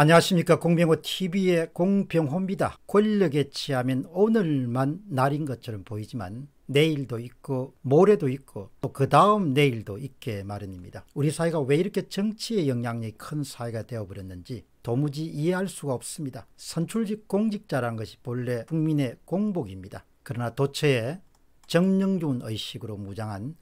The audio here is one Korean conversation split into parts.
안녕하십니까 공병호 TV의 공병호입니다. 권력에취하면 오늘만 날인 것처럼 보이지만 내일도 있고 모레도 있고 또 그 다음 내일도 있게 마련입니다. 우리 사회가 왜 이렇게 정치의 영향력이 큰 사회가 되어버렸는지 도무지 이해할 수가 없습니다. 선출직 공직자란 것이 본래 국민의 공복입니다. 그러나 도처에 정령준 의식으로 무장한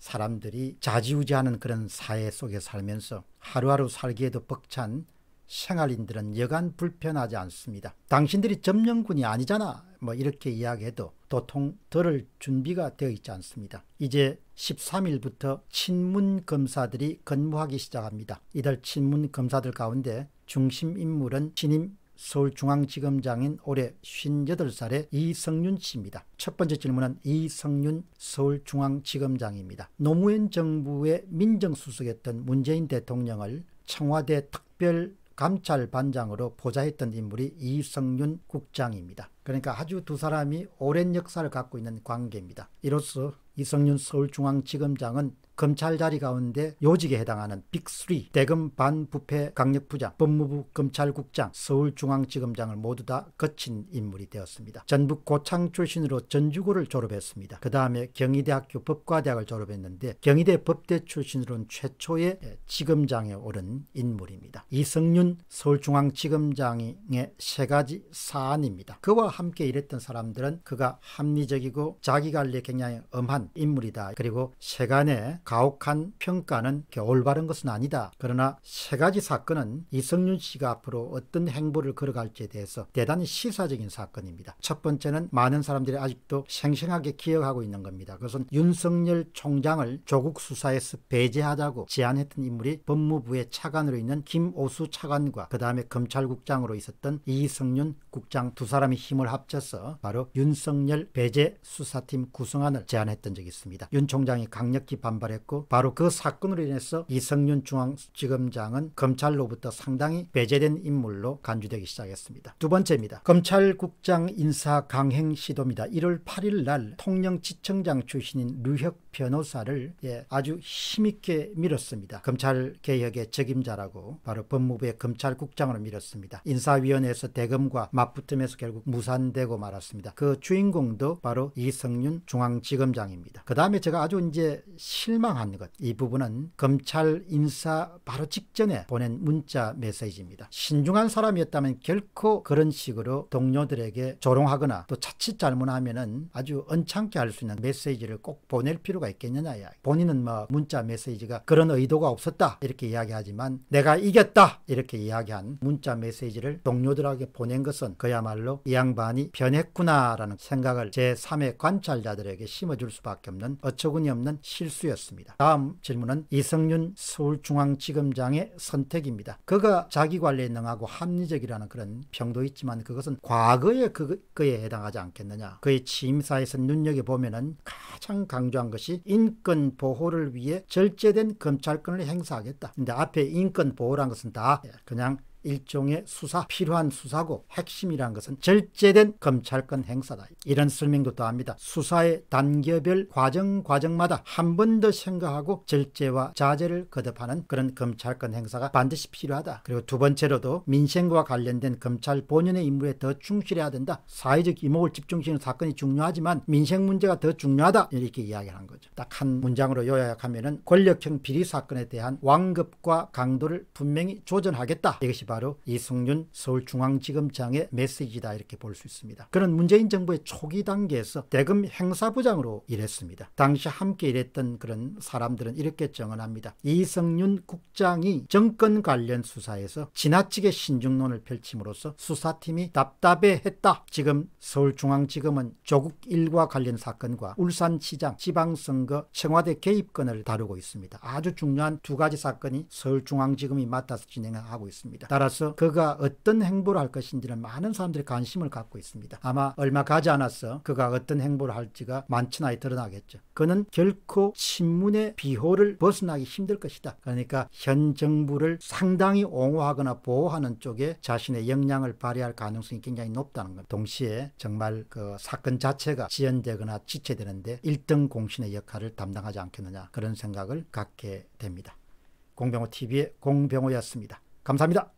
사람들이 자지우지하는 그런 사회 속에 살면서 하루하루 살기에도 벅찬 생활인들은 여간 불편하지 않습니다. 당신들이 점령군이 아니잖아. 뭐 이렇게 이야기해도 도통 들을 준비가 되어 있지 않습니다. 이제 13일부터 친문 검사들이 근무하기 시작합니다. 이들 친문 검사들 가운데 중심 인물은 신임 서울중앙지검장인 올해 58살의 이성윤 씨입니다. 첫 번째 질문은 이성윤 서울중앙지검장입니다. 노무현 정부의 민정수석이었던 문재인 대통령을 청와대 특별 감찰반장으로 보좌했던 인물이 이성윤 국장입니다. 그러니까 아주 두 사람이 오랜 역사를 갖고 있는 관계입니다. 이로써 이성윤 서울중앙지검장은 검찰 자리 가운데 요직에 해당하는 빅3 대금 반부패 강력부장 법무부 검찰국장 서울중앙지검장을 모두 다 거친 인물이 되었습니다. 전북 고창 출신으로 전주고를 졸업했습니다. 그 다음에 경희대학교 법과대학을 졸업했는데 경희대 법대 출신으로는 최초의 지검장에 오른 인물입니다. 이성윤 서울중앙지검장의 세 가지 사안입니다. 그와 함께 일했던 사람들은 그가 합리적이고 자기관리 에 굉장히 엄한 인물이다. 그리고 세간의 가혹한 평가는 올바른 것은 아니다. 그러나 세 가지 사건은 이성윤 씨가 앞으로 어떤 행보를 걸어갈지에 대해서 대단히 시사적인 사건입니다. 첫 번째는 많은 사람들이 아직도 생생하게 기억하고 있는 겁니다. 그것은 윤석열 총장을 조국 수사에서 배제하자고 제안했던 인물이 법무부의 차관으로 있는 김오수 차관과 그 다음에 검찰국장으로 있었던 이성윤 국장 두 사람이 힘 팀을 합쳐서 바로 윤석열 배제 수사팀 구성안을 제안했던 적이 있습니다. 윤 총장이 강력히 반발했고 바로 그 사건으로 인해서 이성윤 중앙지검장은 검찰로부터 상당히 배제된 인물로 간주되기 시작했습니다. 두 번째입니다. 검찰국장 인사 강행 시도입니다. 1월 8일 날 통영지청장 출신인 류혁 변호사를 예, 아주 힘있게 밀었습니다. 검찰개혁의 책임자라고 바로 법무부의 검찰국장으로 밀었습니다. 인사위원회에서 대검과 맞붙음에서 결국 무사 무산되고 말았습니다. 그 주인공도 바로 이성윤 중앙지검장입니다. 그 다음에 제가 아주 이제 실망한 것, 이 부분은 검찰 인사 바로 직전에 보낸 문자 메시지입니다. 신중한 사람이었다면 결코 그런 식으로 동료들에게 조롱하거나 또 자칫 잘못하면 아주 언짢게 할 수 있는 메시지를 꼭 보낼 필요가 있겠느냐 본인은 뭐 문자 메시지가 그런 의도가 없었다 이렇게 이야기하지만 내가 이겼다 이렇게 이야기한 문자 메시지를 동료들에게 보낸 것은 그야말로 이 양반 양반이 변했구나라는 생각을 제3의 관찰자들에게 심어줄 수밖에 없는 어처구니 없는 실수였습니다. 다음 질문은 이성윤 서울중앙지검장의 선택입니다. 그가 자기관리에 능하고 합리적이라는 그런 평도 있지만 그것은 과거의 그거에 해당하지 않겠느냐. 그의 취임사에서 눈여겨보면 가장 강조한 것이 인권 보호를 위해 절제된 검찰권을 행사하겠다. 근데 앞에 인권 보호란 것은 다 그냥 일종의 수사, 필요한 수사고 핵심이라는 것은 절제된 검찰권 행사다. 이런 설명도 더합니다. 수사의 단계별 과정 과정마다 한 번 더 생각하고 절제와 자제를 거듭하는 그런 검찰권 행사가 반드시 필요하다. 그리고 두 번째로도 민생과 관련된 검찰 본연의 임무에 더 충실해야 된다. 사회적 이목을 집중시키는 사건이 중요하지만 민생 문제가 더 중요하다. 이렇게 이야기를 한 거죠. 딱 한 문장으로 요약하면 권력형 비리 사건에 대한 완급과 강도를 분명히 조절하겠다. 이것이 바로 이승윤 서울중앙지검장의 메시지다 이렇게 볼 수 있습니다. 그런 문재인 정부의 초기 단계에서 대금 행사부장으로 일했습니다. 당시 함께 일했던 그런 사람들은 이렇게 증언합니다 이승윤 국장이 정권 관련 수사에서 지나치게 신중론을 펼침으로써 수사팀이 답답해했다. 지금 서울중앙지검은 조국 일과 관련 사건과 울산시장 지방선거 청와대 개입권을 다루고 있습니다. 아주 중요한 두 가지 사건이 서울중앙지검이 맡아서 진행하고 있습니다. 따라서 그가 어떤 행보를 할 것인지는 많은 사람들이 관심을 갖고 있습니다. 아마 얼마 가지 않았어 그가 어떤 행보를 할지가 만천하에 드러나겠죠. 그는 결코 신문의 비호를 벗어나기 힘들 것이다. 그러니까 현 정부를 상당히 옹호하거나 보호하는 쪽에 자신의 역량을 발휘할 가능성이 굉장히 높다는 겁 동시에 정말 그 사건 자체가 지연되거나 지체되는데 1등 공신의 역할을 담당하지 않겠느냐 그런 생각을 갖게 됩니다. 공병호 TV의 공병호였습니다. 감사합니다.